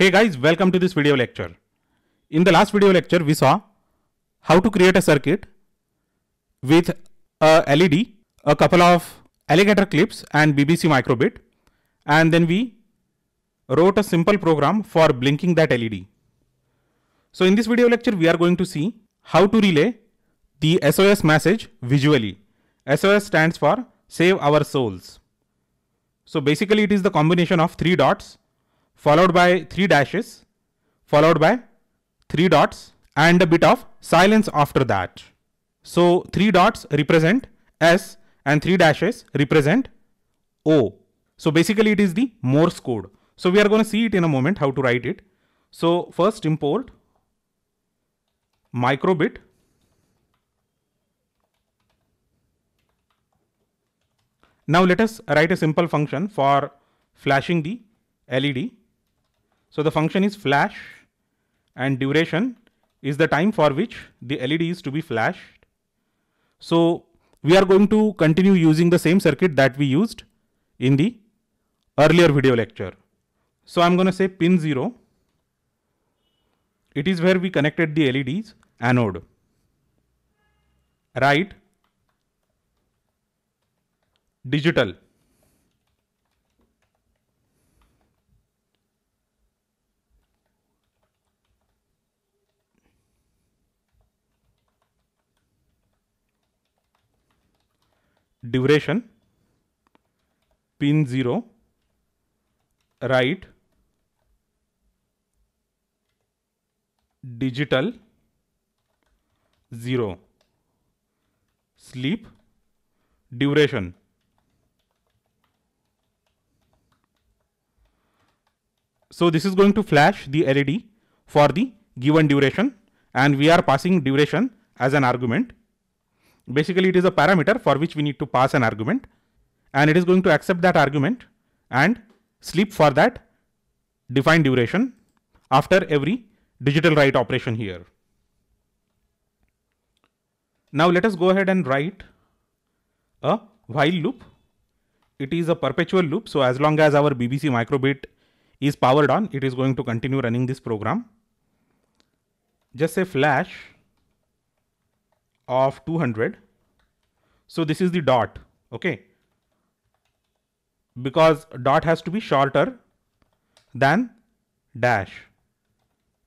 Hey guys, welcome to this video lecture. In the last video lecture, we saw how to create a circuit with a LED, a couple of alligator clips and BBC microbit. And then we wrote a simple program for blinking that LED. So in this video lecture, we are going to see how to relay the SOS message visually. SOS stands for save our souls. So basically it is the combination of three dots followed by three dashes, followed by three dots and a bit of silence after that. So three dots represent S and three dashes represent O. So basically it is the Morse code. So we are going to see it in a moment how to write it. So first import microbit Now let us write a simple function for flashing the LED. So the function is flash and duration is the time for which the LED is to be flashed. So we are going to continue using the same circuit that we used in the earlier video lecture. So I'm going to say pin 0. It is where we connected the LEDs anode. Right. Digital. duration pin 0 write digital 0 sleep duration so this is going to flash the led for the given duration and we are passing duration as an argument Basically, it is a parameter for which we need to pass an argument and it is going to accept that argument and sleep for that defined duration after every digital write operation here. Now let us go ahead and write a while loop. It is a perpetual loop. So as long as our BBC microbit is powered on, it is going to continue running this program. Just say flash of 200. So this is the dot. Okay. Because dot has to be shorter than dash.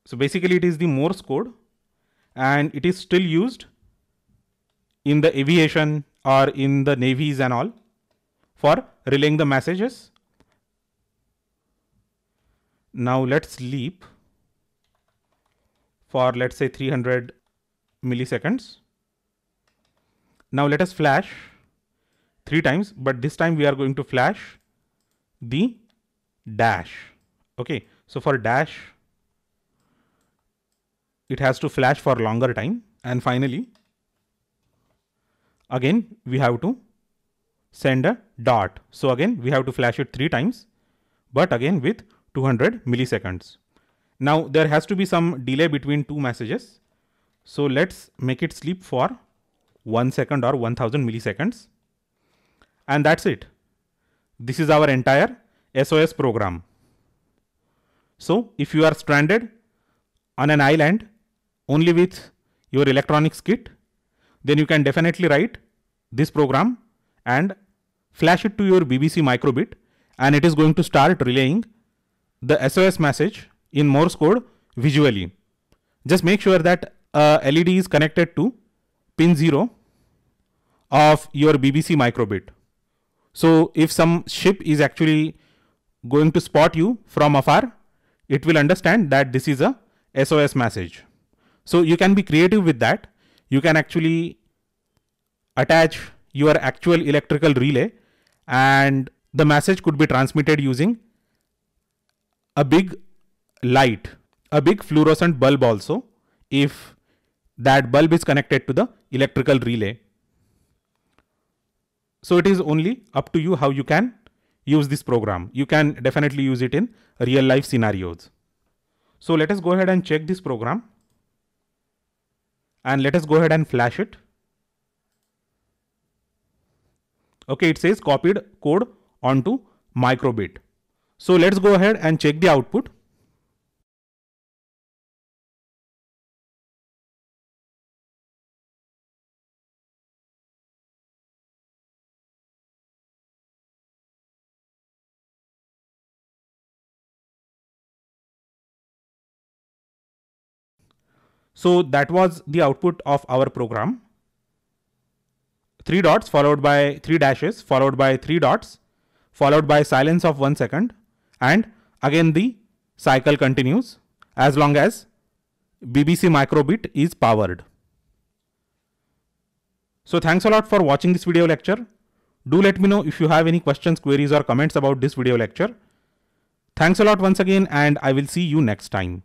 So basically it is the Morse code and it is still used in the aviation or in the navies and all for relaying the messages. Now let's leap for let's say 300 milliseconds. Now let us flash three times, but this time we are going to flash the dash. Okay. So for dash, it has to flash for longer time. And finally, again, we have to send a dot. So again, we have to flash it three times, but again with 200 milliseconds. Now there has to be some delay between two messages. So let's make it sleep for 1 second or 1000 milliseconds. And that's it. This is our entire SOS program. So if you are stranded on an island only with your electronics kit, then you can definitely write this program and flash it to your BBC microbit and it is going to start relaying the SOS message in Morse code visually. Just make sure that uh, LED is connected to pin 0 of your BBC microbit. So if some ship is actually going to spot you from afar, it will understand that this is a SOS message. So you can be creative with that. You can actually attach your actual electrical relay and the message could be transmitted using a big light, a big fluorescent bulb also if that bulb is connected to the electrical relay. So it is only up to you how you can use this program. You can definitely use it in real life scenarios. So let us go ahead and check this program and let us go ahead and flash it. Okay, it says copied code onto microbit. So let's go ahead and check the output. So that was the output of our program. Three dots followed by three dashes followed by three dots followed by silence of one second and again the cycle continues as long as BBC microbit is powered. So thanks a lot for watching this video lecture. Do let me know if you have any questions, queries or comments about this video lecture. Thanks a lot once again and I will see you next time.